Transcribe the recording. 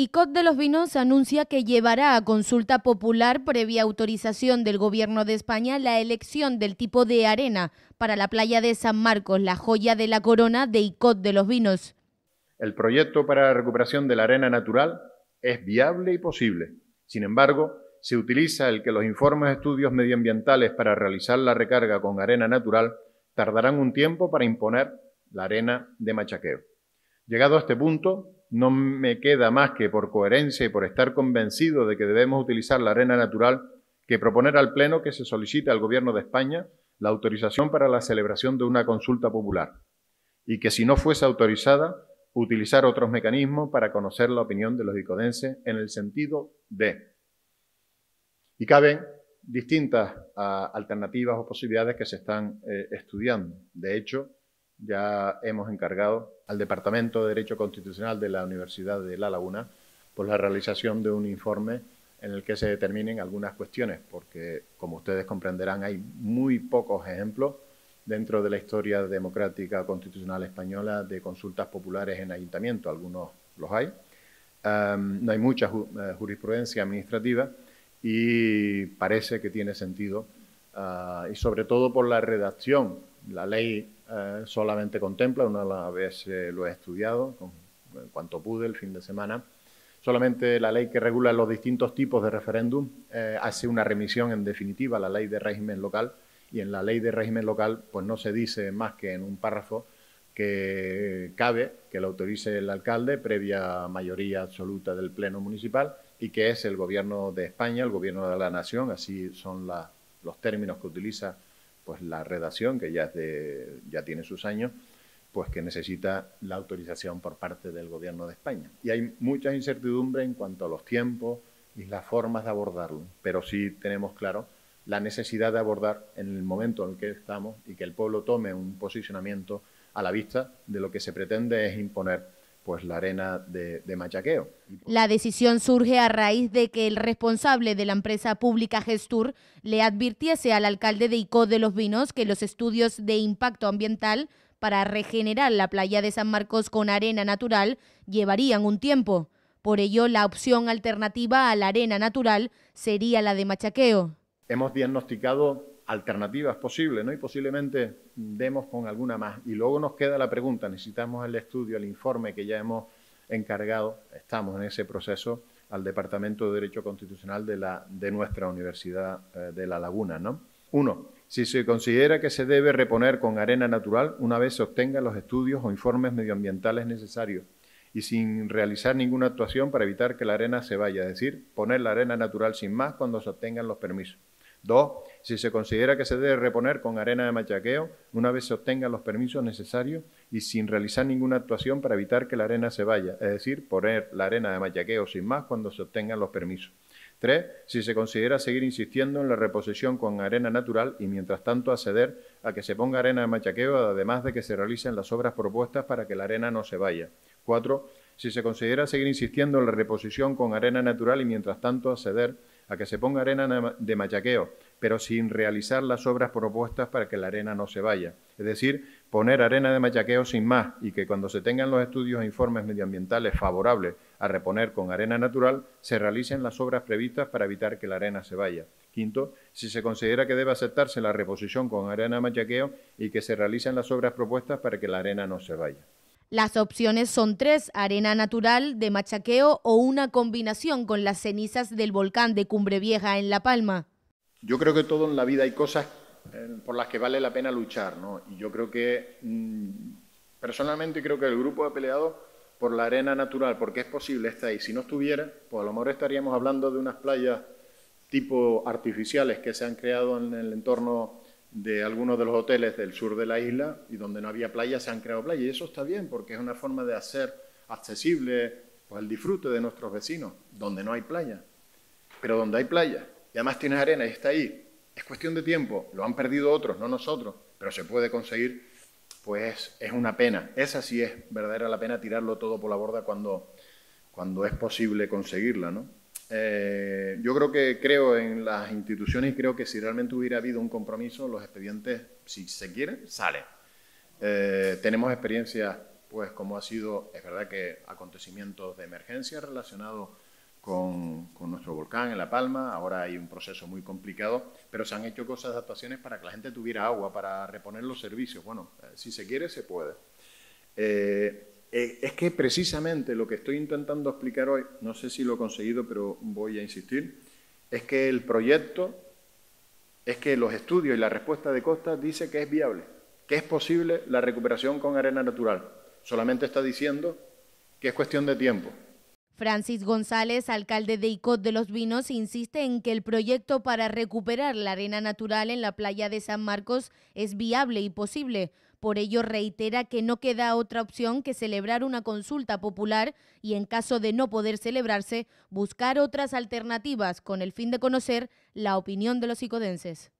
ICOT de los Vinos anuncia que llevará a consulta popular previa autorización del Gobierno de España la elección del tipo de arena para la playa de San Marcos, la joya de la corona de ICOT de los Vinos. El proyecto para la recuperación de la arena natural es viable y posible. Sin embargo, se utiliza el que los informes de estudios medioambientales para realizar la recarga con arena natural tardarán un tiempo para imponer la arena de machaqueo. Llegado a este punto, no me queda más que por coherencia y por estar convencido de que debemos utilizar la arena natural que proponer al Pleno que se solicite al Gobierno de España la autorización para la celebración de una consulta popular y que si no fuese autorizada, utilizar otros mecanismos para conocer la opinión de los icodenses en el sentido de. Y caben distintas ah, alternativas o posibilidades que se están eh, estudiando. De hecho, ya hemos encargado al Departamento de Derecho Constitucional de la Universidad de La Laguna por la realización de un informe en el que se determinen algunas cuestiones, porque como ustedes comprenderán hay muy pocos ejemplos dentro de la historia democrática constitucional española de consultas populares en ayuntamiento, algunos los hay. no hay mucha eh, jurisprudencia administrativa y parece que tiene sentido, ah, y sobre todo por la redacción. La ley eh, solamente contempla, una vez eh, lo he estudiado en cuanto pude el fin de semana, solamente la ley que regula los distintos tipos de referéndum eh, hace una remisión en definitiva a la ley de régimen local y en la ley de régimen local pues no se dice más que en un párrafo que cabe que lo autorice el alcalde previa mayoría absoluta del Pleno Municipal y que es el Gobierno de España, el Gobierno de la Nación, así son los términos que utiliza pues la redacción, que ya, de, ya tiene sus años, pues que necesita la autorización por parte del Gobierno de España. Y hay muchas incertidumbres en cuanto a los tiempos y las formas de abordarlo, pero sí tenemos claro la necesidad de abordar en el momento en el que estamos y que el pueblo tome un posicionamiento a la vista de lo que se pretende es imponer pues la arena de, machaqueo. La decisión surge a raíz de que el responsable de la empresa pública Gestur le advirtiese al alcalde de ICO de los Vinos que los estudios de impacto ambiental para regenerar la playa de San Marcos con arena natural llevarían un tiempo. Por ello, la opción alternativa a la arena natural sería la de machaqueo. Hemos diagnosticado alternativas posibles, ¿no? Y posiblemente demos con alguna más. Y luego nos queda la pregunta, necesitamos el estudio, el informe que ya hemos encargado, estamos en ese proceso, al Departamento de Derecho Constitucional de, la, de nuestra Universidad eh, de La Laguna, ¿no? Uno, si se considera que se debe reponer con arena natural una vez se obtengan los estudios o informes medioambientales necesarios y sin realizar ninguna actuación para evitar que la arena se vaya, es decir, poner la arena natural sin más cuando se obtengan los permisos. Dos, si se considera que se debe reponer con arena de machaqueo una vez se obtengan los permisos necesarios y sin realizar ninguna actuación para evitar que la arena se vaya, es decir, poner la arena de machaqueo sin más cuando se obtengan los permisos. Tres, si se considera seguir insistiendo en la reposición con arena natural y mientras tanto acceder a que se ponga arena de machaqueo, además de que se realicen las obras propuestas para que la arena no se vaya. Cuatro, si se considera seguir insistiendo en la reposición con arena natural y mientras tanto acceder a que se ponga arena de machaqueo, pero sin realizar las obras propuestas para que la arena no se vaya. Es decir, poner arena de machaqueo sin más y que cuando se tengan los estudios e informes medioambientales favorables a reponer con arena natural, se realicen las obras previstas para evitar que la arena se vaya. Quinto, si se considera que debe aceptarse la reposición con arena de machaqueo y que se realicen las obras propuestas para que la arena no se vaya. Las opciones son tres, arena natural de machaqueo o una combinación con las cenizas del volcán de Cumbre Vieja en La Palma. Yo creo que todo en la vida hay cosas eh, por las que vale la pena luchar, ¿no? Y yo creo que, mm, personalmente, creo que el grupo ha peleado por la arena natural, porque es posible, estar ahí. Si no estuviera, pues a lo mejor estaríamos hablando de unas playas tipo artificiales que se han creado en el entorno de algunos de los hoteles del sur de la isla y donde no había playa se han creado playas. Y eso está bien porque es una forma de hacer accesible pues, el disfrute de nuestros vecinos, donde no hay playa. Pero donde hay playa y además tienes arena y está ahí, es cuestión de tiempo. Lo han perdido otros, no nosotros, pero se puede conseguir, pues es una pena. Esa sí es verdadera la pena tirarlo todo por la borda cuando, cuando es posible conseguirla, ¿no? Eh, yo creo que creo en las instituciones y creo que si realmente hubiera habido un compromiso, los expedientes, si se quiere, salen. Eh, tenemos experiencias, pues como ha sido, es verdad que acontecimientos de emergencia relacionados con, con, nuestro volcán en La Palma, ahora hay un proceso muy complicado, pero se han hecho cosas, actuaciones para que la gente tuviera agua, para reponer los servicios. Bueno, eh, si se quiere, se puede. Eh, es que precisamente lo que estoy intentando explicar hoy, no sé si lo he conseguido, pero voy a insistir, es que el proyecto, es que los estudios y la respuesta de Costa dice que es viable, que es posible la recuperación con arena natural. Solamente está diciendo que es cuestión de tiempo. Francis González, alcalde de Icod de los Vinos, insiste en que el proyecto para recuperar la arena natural en la playa de San Marcos es viable y posible. Por ello, reitera que no queda otra opción que celebrar una consulta popular y, en caso de no poder celebrarse, buscar otras alternativas con el fin de conocer la opinión de los icodenses.